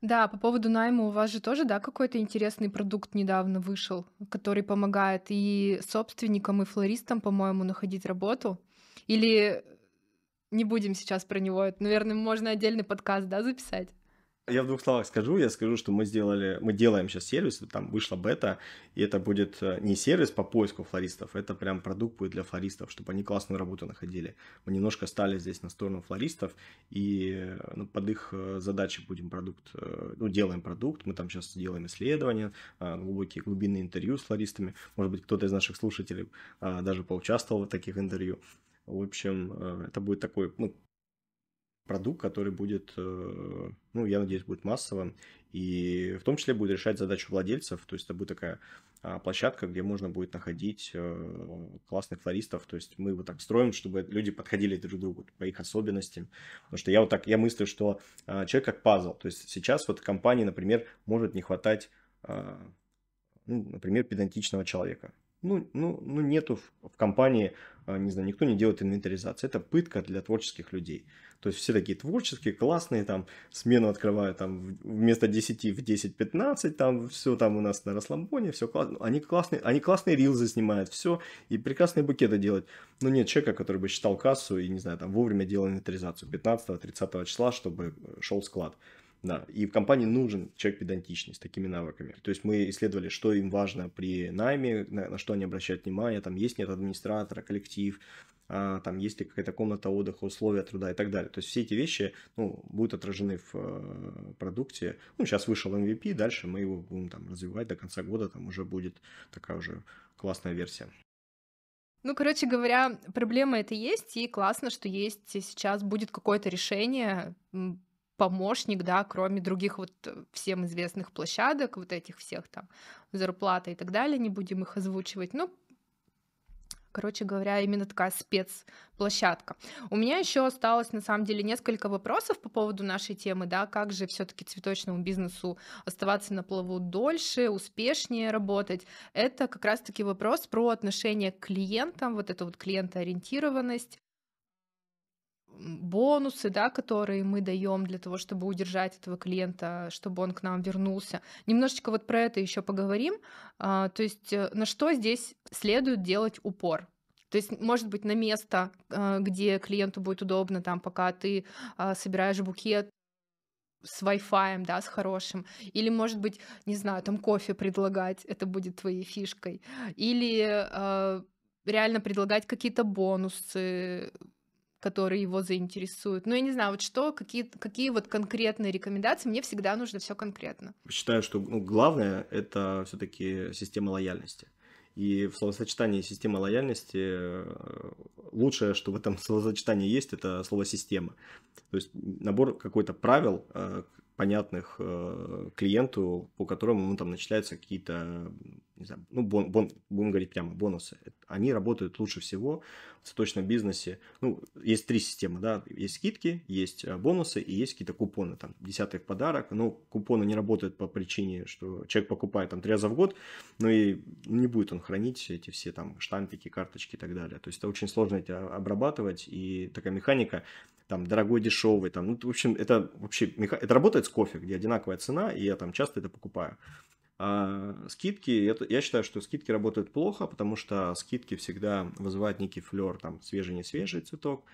Speaker 1: Да, по поводу найма у вас же тоже, да, какой-то интересный продукт недавно вышел, который помогает и собственникам, и флористам, по-моему, находить работу? Или не будем сейчас про него? Это, наверное, можно отдельный подкаст, да, записать?
Speaker 2: Я в двух словах скажу. Я скажу, что мы сделали, мы делаем сейчас сервис, там вышла бета, и это будет э, не сервис по поиску флористов, это прям продукт будет для флористов, чтобы они классную работу находили. Мы немножко стали здесь на сторону флористов, и э, ну, под их э, задачи будем продукт, ну, делаем продукт. Мы там сейчас делаем исследования, глубокие глубинные интервью с флористами. Может быть, кто-то из наших слушателей даже поучаствовал в таких интервью. В общем, это будет такой ну, продукт, который будет, э, ну, я надеюсь, будет массовым, и в том числе будет решать задачу владельцев, то есть это будет такая а, площадка, где можно будет находить э, классных флористов, то есть мы его так строим, чтобы люди подходили друг к другу по их особенностям, потому что я вот так, я мыслю, что а, человек как пазл, то есть сейчас вот компании, например, может не хватать, а, ну, например, педантичного человека, ну, ну, ну нету в, в компании, а, не знаю, никто не делает инвентаризацию. Это пытка для творческих людей. То есть все такие творческие, классные, там, смену открывают там вместо 10 в 10-15, там все там у нас на расслабоне, все классно. Ну, они классные, они классные рилзы снимают, все, и прекрасные букеты делают. Но нет человека, который бы считал кассу и, не знаю, там вовремя делал инвентаризацию 15-30 числа, чтобы э, шел склад. Да, и в компании нужен человек педантичный с такими навыками. То есть мы исследовали, что им важно при найме, на, на что они обращают внимание, там есть нет администратора, коллектив, а, там есть ли какая-то комната отдыха, условия труда и так далее. То есть все эти вещи ну, будут отражены в э, продукте. Ну, сейчас вышел MVP, дальше мы его будем там развивать до конца года, там уже будет такая уже классная версия.
Speaker 1: Ну, короче говоря, проблема это есть, и классно, что есть сейчас будет какое-то решение помощник, да, кроме других вот э, всем известных площадок, вот этих всех там зарплата и так далее, не будем их озвучивать. Ну, короче говоря, именно такая спецплощадка. У меня еще осталось, на самом деле, несколько вопросов по поводу нашей темы, да, как же все-таки цветочному бизнесу оставаться на плаву дольше, успешнее работать. Это как раз-таки вопрос про отношение к клиентам, вот эту вот клиентоориентированность, бонусы, да, которые мы даем для того, чтобы удержать этого клиента, чтобы он к нам вернулся. Немножечко вот про это еще поговорим. А, то есть э, на что здесь следует делать упор? То есть, может быть, на место, а, где клиенту будет удобно, там, пока ты а, собираешь букет, с Wi-Fi, да, с хорошим. Или, может быть, не знаю, там кофе предлагать, это будет твоей фишкой. Или реально предлагать какие-то бонусы, которые его заинтересуют. Ну, я не знаю, вот что, какие, какие вот конкретные рекомендации, мне всегда нужно все конкретно.
Speaker 2: Считаю, что ну, главное это все-таки система лояльности. И в словосочетании система лояльности лучшее, что в этом словосочетании есть, это слово система. То есть набор какой-то правил, э, понятных э, клиенту, по которому ему там начисляются какие-то, не знаю, ну, бон, бон, будем говорить прямо, бонусы. Они работают лучше всего в цветочном бизнесе. Ну, есть три системы, да, есть скидки, есть э, бонусы и есть какие-то купоны, там, десятый в подарок. Но ну, купоны не работают по причине, что человек покупает там три раза в год, но и не будет он хранить эти все там штампики, карточки и так далее. То есть это очень сложно эти а, обрабатывать, и такая механика там дорогой, дешевый, там, ну, в общем, это вообще, это работает с кофе, где одинаковая цена, и я там часто это покупаю. А скидки, это, я считаю, что скидки работают плохо, потому что скидки всегда вызывают некий флер, там, свежий-не свежий цветок.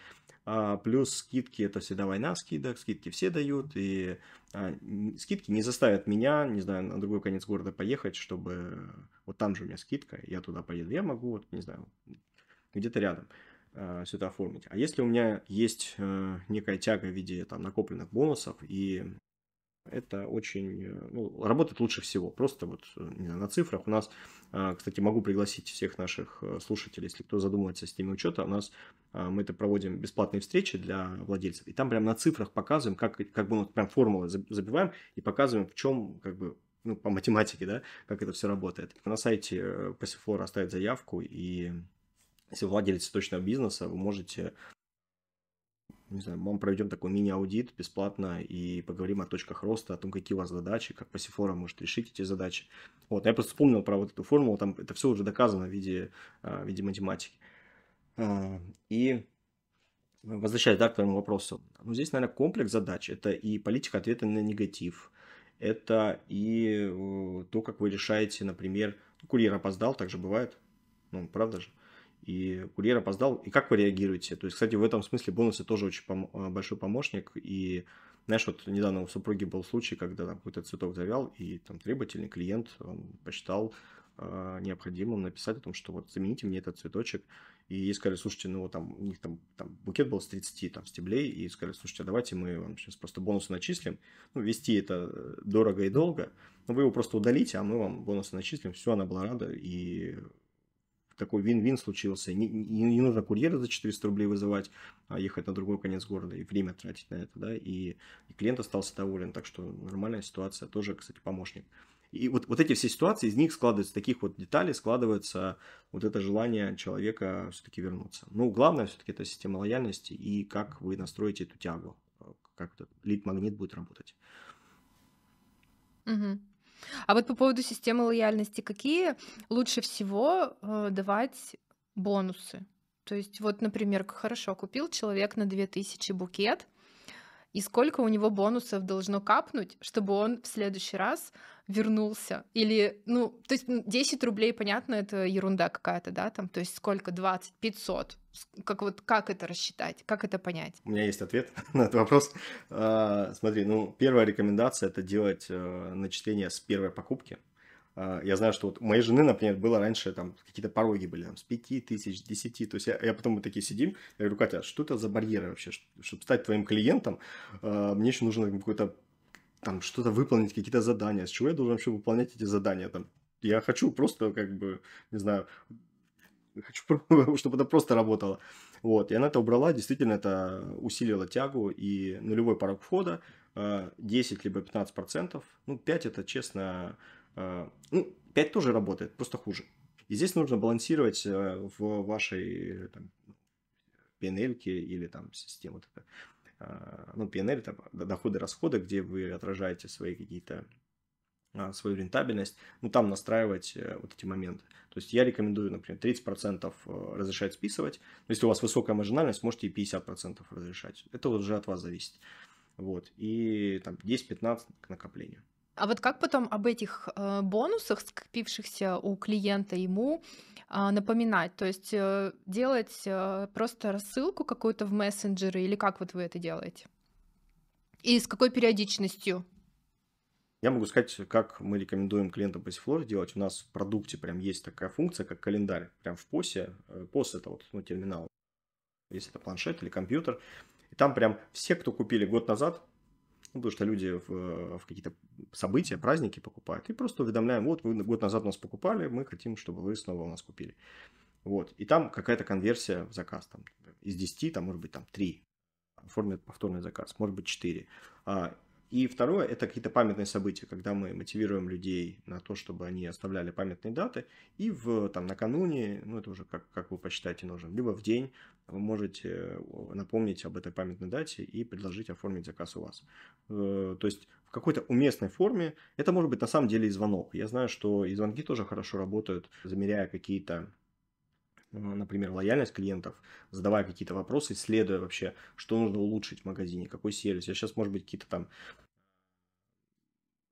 Speaker 2: А плюс скидки – это всегда война скидок, скидки все дают, и а, скидки не заставят меня, не знаю, на другой конец города поехать, чтобы э, вот там же у меня скидка, я туда поеду, я могу, вот, не знаю, где-то рядом э, это оформить. А если у меня есть э, некая тяга в виде там, накопленных бонусов, и это очень... Э, ну, работает лучше всего. Просто вот э, не знаю, на цифрах у нас... кстати, могу пригласить всех наших слушателей, если кто задумывается о системе учета. У нас мы это проводим бесплатные встречи для владельцев. И там прям на цифрах показываем, как, как бы ну, прям формулы забиваем и показываем, в чем как бы ну, по математике, да, как это все работает. На сайте Passiflora оставит заявку, и если вы владелец точного бизнеса, вы можете, не знаю, мы проведем такой мини-аудит бесплатно и поговорим о точках роста, о том, какие у вас задачи, как пассифлора может решить эти задачи. Вот, я просто вспомнил про вот эту формулу, там это все уже доказано в виде, а, в виде математики. А, и возвращаясь да, к твоему вопросу, ну, здесь, наверное, комплекс задач. Это и политика ответа на негатив, это и э, то, как вы решаете, например, курьер опоздал, так же бывает, ну, правда же? и курьер опоздал, и как вы реагируете? То есть, кстати, в этом смысле бонусы тоже очень пом- э, большой помощник, и знаешь, вот недавно у супруги был случай, когда там какой-то цветок завял, и там требовательный клиент, он посчитал э, необходимым написать о том, что вот замените мне этот цветочек. И ей сказали, слушайте, ну там у них там, там букет был с 30 там, стеблей, и сказали, слушайте, а давайте мы вам сейчас просто бонусы начислим. Ну, вести это дорого и долго, но вы его просто удалите, а мы вам бонусы начислим. Все, она была рада, и такой вин-вин случился. Не, не, нужно курьера за 400 рублей вызывать, а ехать на другой конец города и время тратить на это, да, и, и клиент остался доволен, так что нормальная ситуация, тоже, кстати, помощник. И вот, вот эти все ситуации, из них складываются, таких вот деталей складывается вот это желание человека все-таки вернуться. Ну, главное все-таки это система лояльности и как вы настроите эту тягу, как этот лид-магнит будет работать.
Speaker 1: Угу. А вот по поводу системы лояльности, какие лучше всего э, давать бонусы? То есть вот, например, хорошо, купил человек на 2000 букет, и сколько у него бонусов должно капнуть, чтобы он в следующий раз вернулся. Или, ну, то есть 10 рублей, понятно, это ерунда какая-то, да, там, то есть сколько, 20, 500, как вот как это рассчитать, как это понять?
Speaker 2: У меня есть ответ на этот вопрос. А, смотри, ну первая рекомендация это делать э, начисление с первой покупки. А, я знаю, что вот у моей жены, например, было раньше там какие-то пороги были там, с 5 тысяч, 10. То есть я, я потом мы такие сидим, я говорю, Катя, а что это за барьеры вообще? Чтобы стать твоим клиентом, мне еще нужно какое то там что-то выполнить, какие-то задания. С чего я должен вообще выполнять эти задания? Там, я хочу просто как бы, не знаю, Хочу, чтобы это просто работало. Вот, и она это убрала, действительно это усилило тягу и нулевой порог входа 10 э, либо 15 процентов. Ну, 5 это честно, э, ну, 5 тоже работает, просто хуже. И здесь нужно балансировать э, в вашей там, PNL или там системе вот это, ну, PNL, там, доходы-расходы, где вы отражаете свои какие-то а, свою рентабельность, ну, там настраивать э, вот эти моменты. То есть я рекомендую, например, 30% э, разрешать списывать. Но если у вас высокая маржинальность, можете и 50% разрешать. Это уже от вас зависит. Вот. И там 10-15 к накоплению.
Speaker 1: А вот как потом об этих э, бонусах, скопившихся у клиента ему, а, напоминать? То есть делать просто рассылку какую-то в мессенджеры или как вот вы это делаете? И с какой периодичностью?
Speaker 2: Я могу сказать, как мы рекомендуем клиентам Passiflor делать. У нас в продукте прям есть такая функция, как календарь. Прям в посе. POS э, это вот ну, терминал, если это планшет или компьютер. И там прям все, кто купили год назад, ну, потому что люди в, э, в какие-то события, праздники покупают. И просто уведомляем, вот вы год назад у нас покупали, мы хотим, чтобы вы снова у нас купили. Вот. И там какая-то конверсия в заказ. Там, из 10, там, может быть, там 3 оформят повторный заказ, может быть, 4. И второе – это какие-то памятные события, когда мы мотивируем людей на то, чтобы они оставляли памятные даты. И в, там, накануне, ну, это уже как, как вы посчитаете нужным, либо в день вы можете напомнить об этой памятной дате и предложить оформить заказ у вас. Э, то есть в какой-то уместной форме. Это может быть на самом деле и звонок. Я знаю, что и звонки тоже хорошо работают, замеряя какие-то Э, например, лояльность клиентов, задавая какие-то вопросы, исследуя вообще, что нужно улучшить в магазине, какой сервис. Я сейчас, может быть, какие-то там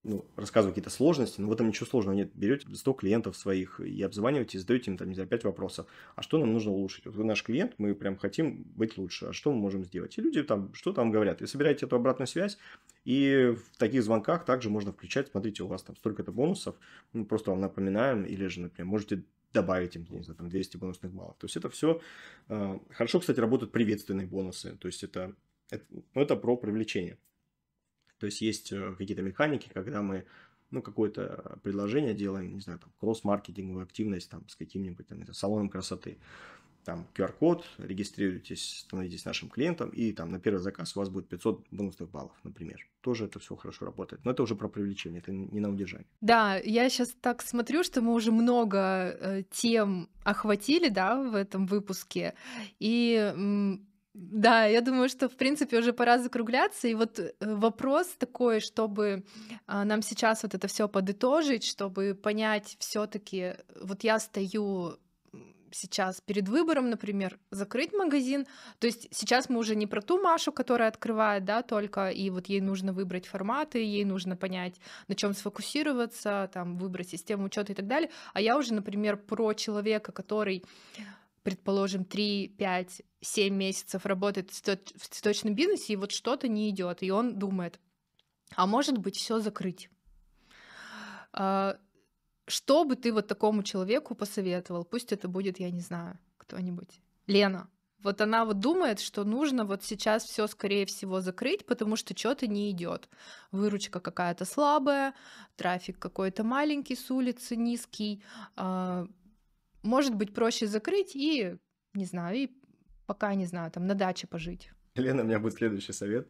Speaker 2: ну, рассказываю какие-то сложности, но в этом ничего сложного нет. Берете 100 клиентов своих и обзваниваете, и задаете им там, не знаю, 5 вопросов. А что нам нужно улучшить? Вот вы наш клиент, мы прям хотим быть лучше. А что мы можем сделать? И люди там, что там говорят? И собираете эту обратную связь, и в таких звонках также можно включать, смотрите, у вас там столько-то бонусов, мы просто вам напоминаем, или же, например, можете добавить им, не знаю, там 200 бонусных баллов. То есть это все... Э, хорошо, кстати, работают приветственные бонусы. То есть это, это, ну, это про привлечение. То есть есть э, какие-то механики, когда мы ну, какое-то предложение делаем, не знаю, там, кросс-маркетинговую активность там, с каким-нибудь там, это, салоном красоты там QR-код, регистрируйтесь, становитесь нашим клиентом, и там на первый заказ у вас будет 500 бонусных баллов, например. Тоже это все хорошо работает. Но это уже про привлечение, это не на удержание.
Speaker 1: Да, я сейчас так смотрю, что мы уже много э, тем охватили, да, в этом выпуске. И да, я думаю, что, в принципе, уже пора закругляться. И вот э, вопрос такой, чтобы а, нам сейчас вот это все подытожить, чтобы понять все-таки, вот я стою сейчас перед выбором, например, закрыть магазин. То есть сейчас мы уже не про ту Машу, которая открывает, да, только, и вот ей нужно выбрать форматы, ей нужно понять, на чем сфокусироваться, там, выбрать систему учета и так далее. А я уже, например, про человека, который предположим, 3, 5, 7 месяцев работает в цветочном бизнесе, и вот что-то не идет, и он думает, а может быть, все закрыть. А, что бы ты вот такому человеку посоветовал? Пусть это будет, я не знаю, кто-нибудь. Лена. Вот она вот думает, что нужно вот сейчас все, скорее всего, закрыть, потому что что-то не идет. Выручка какая-то слабая, трафик какой-то маленький с улицы, низкий. А, может быть, проще закрыть и, не знаю, и пока, не знаю, там на даче пожить.
Speaker 2: Лена, у меня будет следующий совет.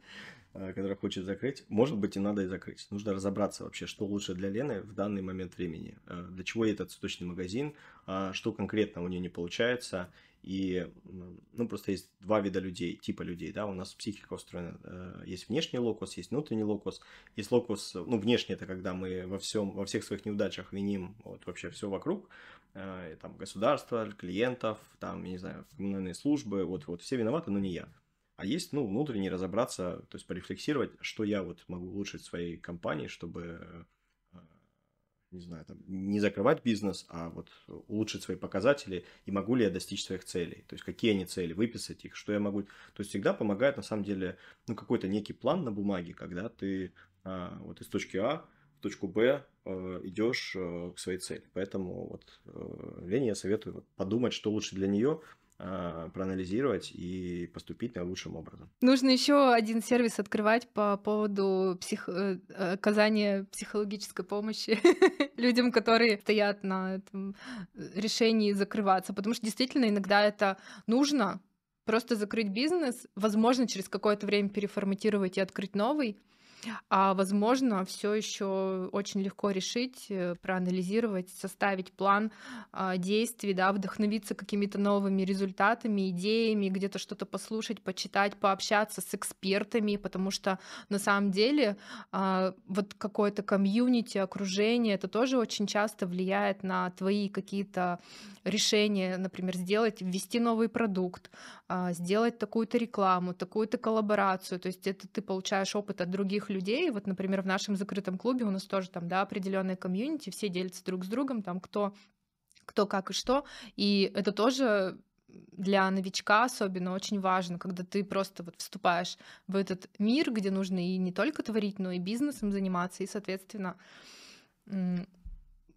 Speaker 2: Э, которая хочет закрыть, может быть и надо и закрыть. Нужно разобраться вообще, что лучше для Лены в данный момент времени, э, для чего ей этот цветочный магазин, а что конкретно у нее не получается. И, ну, просто есть два вида людей, типа людей, да, у нас психика устроена, э, есть внешний локус, есть внутренний локус, есть локус, ну, внешний это когда мы во всем, во всех своих неудачах виним вот вообще все вокруг, там, государство, клиентов, там, я не знаю, коммунальные службы, вот, вот, все виноваты, но не я а есть, ну, внутренне разобраться, то есть порефлексировать, что я вот могу улучшить в своей компании, чтобы, э, не знаю, там, не закрывать бизнес, а вот улучшить свои показатели, и могу ли я достичь своих целей, то есть какие они цели, выписать их, что я могу, то есть всегда помогает, на самом деле, ну, какой-то некий план на бумаге, когда ты а, вот из точки А в точку Б э, идешь э, к своей цели. Поэтому вот Лене я советую подумать, что лучше для нее, а, проанализировать и поступить наилучшим образом.
Speaker 1: Нужно еще один сервис открывать по поводу псих... Э, оказания психологической помощи людям, которые стоят на этом э, решении закрываться, потому что действительно иногда это нужно, просто закрыть бизнес, возможно, через какое-то время переформатировать и открыть новый, а возможно, все еще очень легко решить, э, проанализировать, составить план а, действий, да, вдохновиться какими-то новыми результатами, идеями, где-то что-то послушать, почитать, пообщаться с экспертами, потому что на самом деле а, вот какое-то комьюнити, окружение, это тоже очень часто влияет на твои какие-то решения, например, сделать, ввести новый продукт, а, сделать такую-то рекламу, такую-то коллаборацию, то есть это ты получаешь опыт от других людей. Вот, например, в нашем закрытом клубе у нас тоже там, да, определенная комьюнити, все делятся друг с другом, там кто кто как и что. И это тоже для новичка особенно очень важно, когда ты просто вот вступаешь в этот мир, где нужно и не только творить, но и бизнесом заниматься, и, соответственно,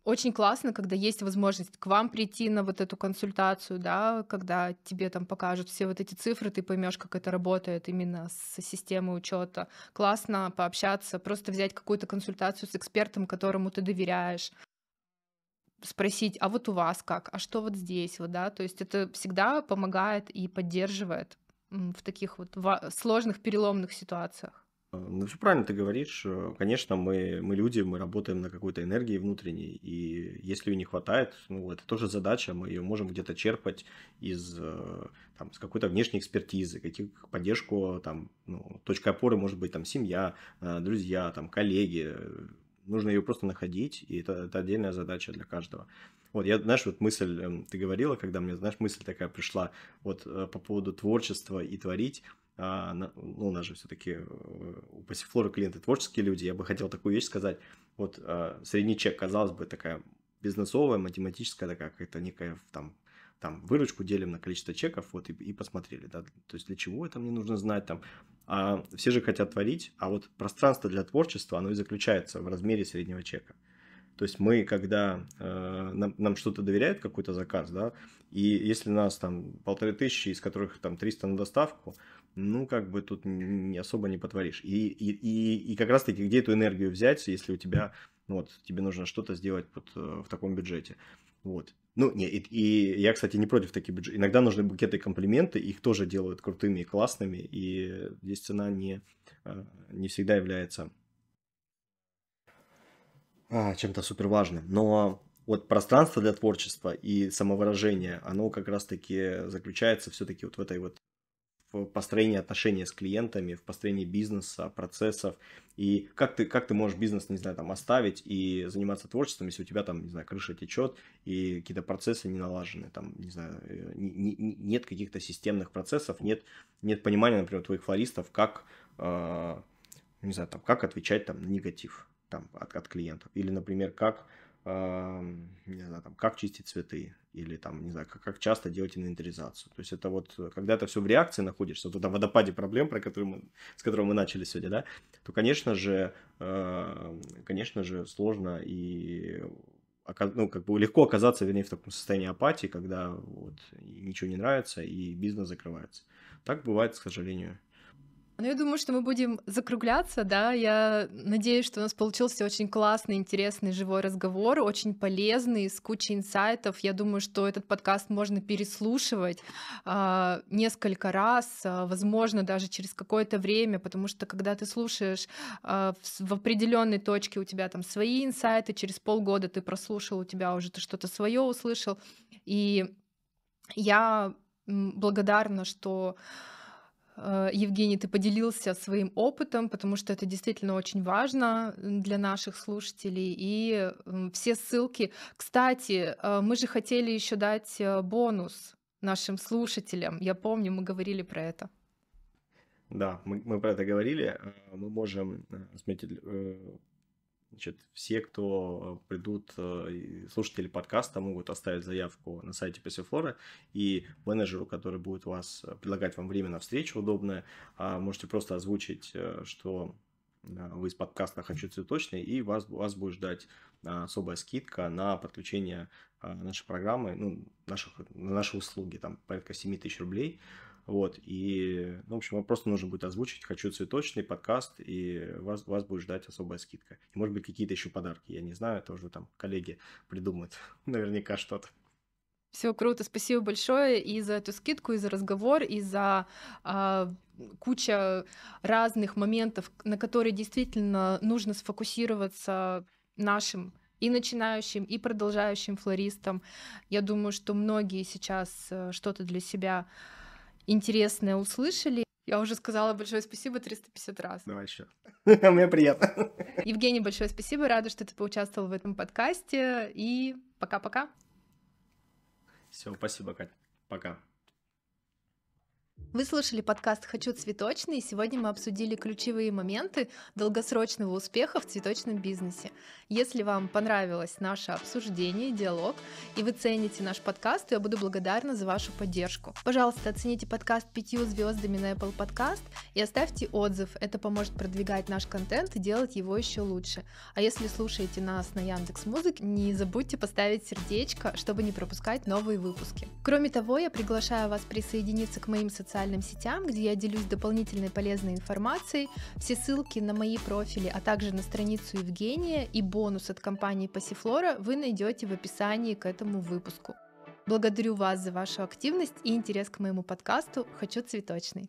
Speaker 1: очень классно, когда есть возможность к вам прийти на вот эту консультацию, да, когда тебе там покажут все вот эти цифры, ты поймешь, как это работает именно с системой учета. Классно пообщаться, просто взять какую-то консультацию с экспертом, которому ты доверяешь спросить, а вот у вас как, а что вот здесь, вот, да, то есть это всегда помогает и поддерживает в таких вот сложных переломных ситуациях.
Speaker 2: Ну, все правильно ты говоришь. Э, конечно, мы, мы люди, мы работаем на какой-то энергии внутренней, и если ее не хватает, ну, это тоже задача, мы ее можем где-то черпать из, э, там, с какой-то внешней экспертизы, каких поддержку, там, ну, точка опоры может быть там семья, э, друзья, там, коллеги, нужно ее просто находить, и это, это отдельная задача для каждого. Вот, я, знаешь, вот мысль, эм, ты говорила, когда мне, знаешь, мысль такая пришла, вот по поводу творчества и творить, а, ну, у нас же все-таки э, у Пассифлора клиенты творческие люди, я бы хотел такую вещь сказать. Вот а, средний чек, казалось бы, такая бизнесовая, математическая, такая какая-то некая там там выручку делим на количество чеков, вот и, и посмотрели, да, то есть для чего это мне нужно знать там. А все же хотят творить, а вот пространство для творчества, оно и заключается в размере среднего чека. То есть мы, когда э, нам, нам что-то доверяют, какой-то заказ, да, и если нас там полторы тысячи, из которых там 300 на доставку, ну, как бы тут не особо не потворишь. И, и, и, и как раз-таки где эту энергию взять, если у тебя, ну, вот, тебе нужно что-то сделать вот э, в таком бюджете. Вот. Ну, не, и, и я, кстати, не против таких бюджетов. Иногда нужны букеты комплименты, их тоже делают крутыми и классными, и здесь цена не, э, не всегда является а, чем-то супер важным. Но вот пространство для творчества и самовыражения, оно как раз-таки заключается все-таки вот в этой вот в построении отношений с клиентами, в построении бизнеса, процессов. И как ты, как ты можешь бизнес, не знаю, там оставить и заниматься творчеством, если у тебя там, не знаю, крыша течет и какие-то процессы не налажены, там, не знаю, э, нет каких-то системных процессов, нет, нет понимания, например, твоих флористов, как, э, не знаю, там, как отвечать там на негатив там, от, от клиентов. Или, например, как, э, не знаю, там, как чистить цветы, или там, не знаю, как, как часто делать инвентаризацию. То есть это вот, когда ты все в реакции находишься, вот в этом водопаде проблем, про который мы, с которого мы начали сегодня, да, то, конечно же, э, конечно же, сложно и ну, как бы легко оказаться, вернее, в таком состоянии апатии, когда вот ничего не нравится и бизнес закрывается. Так бывает, к сожалению.
Speaker 1: Ну, я думаю, что мы будем закругляться, да. Я надеюсь, что у нас получился очень классный, интересный, живой разговор, очень полезный, с кучей инсайтов. Я думаю, что этот подкаст можно переслушивать э, несколько раз, а, возможно, даже через какое-то время, потому что когда ты слушаешь э, в, в определенной точке у тебя там свои инсайты, через полгода ты прослушал, у тебя уже ты что-то свое услышал. И я благодарна, что Э, Евгений, ты поделился своим опытом, потому что это действительно очень важно для наших слушателей. И все ссылки. Кстати, э, мы же хотели еще дать э, бонус нашим слушателям. Я помню, мы говорили про это.
Speaker 2: Да, мы, мы про это говорили. Мы можем, смотрите, Значит, все, кто э, придут, э, слушатели подкаста, могут оставить заявку на сайте Пассифлора, и менеджеру, который будет вас э, предлагать вам время на встречу удобное, а, можете просто озвучить, что вы из подкаста «Хочу цветочный», и вас, вас будет ждать а, особая скидка на подключение а, нашей программы, ну, наших, на наши услуги, там порядка 7 тысяч рублей – вот, и, ну, в общем, вам просто нужно будет озвучить «Хочу цветочный подкаст», и вас, вас будет ждать особая скидка. И, может быть, какие-то еще подарки, я не знаю, это уже там коллеги придумают наверняка что-то.
Speaker 1: Все круто, спасибо большое и за эту скидку, и за разговор, и за э, куча разных моментов, на которые действительно нужно сфокусироваться нашим и начинающим, и продолжающим флористам. Я думаю, что многие сейчас э, что-то для себя интересное услышали. Я уже сказала большое спасибо 350 раз. Давай
Speaker 2: еще. Мне приятно.
Speaker 1: Евгений, большое спасибо. Рада, что ты поучаствовал в этом подкасте. И пока-пока.
Speaker 2: Все, спасибо, Катя. Пока.
Speaker 1: Вы слушали подкаст «Хочу цветочный», и сегодня мы обсудили ключевые моменты долгосрочного успеха в цветочном бизнесе. Если вам понравилось наше обсуждение, диалог, и вы цените наш подкаст, то я буду благодарна за вашу поддержку. Пожалуйста, оцените подкаст пятью звездами на Apple Podcast и оставьте отзыв. Это поможет продвигать наш контент и делать его еще лучше. А если слушаете нас на Яндекс Музыке, не забудьте поставить сердечко, чтобы не пропускать новые выпуски. Кроме того, я приглашаю вас присоединиться к моим социальным социальным сетям, где я делюсь дополнительной полезной информацией. Все ссылки на мои профили, а также на страницу Евгения и бонус от компании Пассифлора вы найдете в описании к этому выпуску. Благодарю вас за вашу активность и интерес к моему подкасту «Хочу цветочный».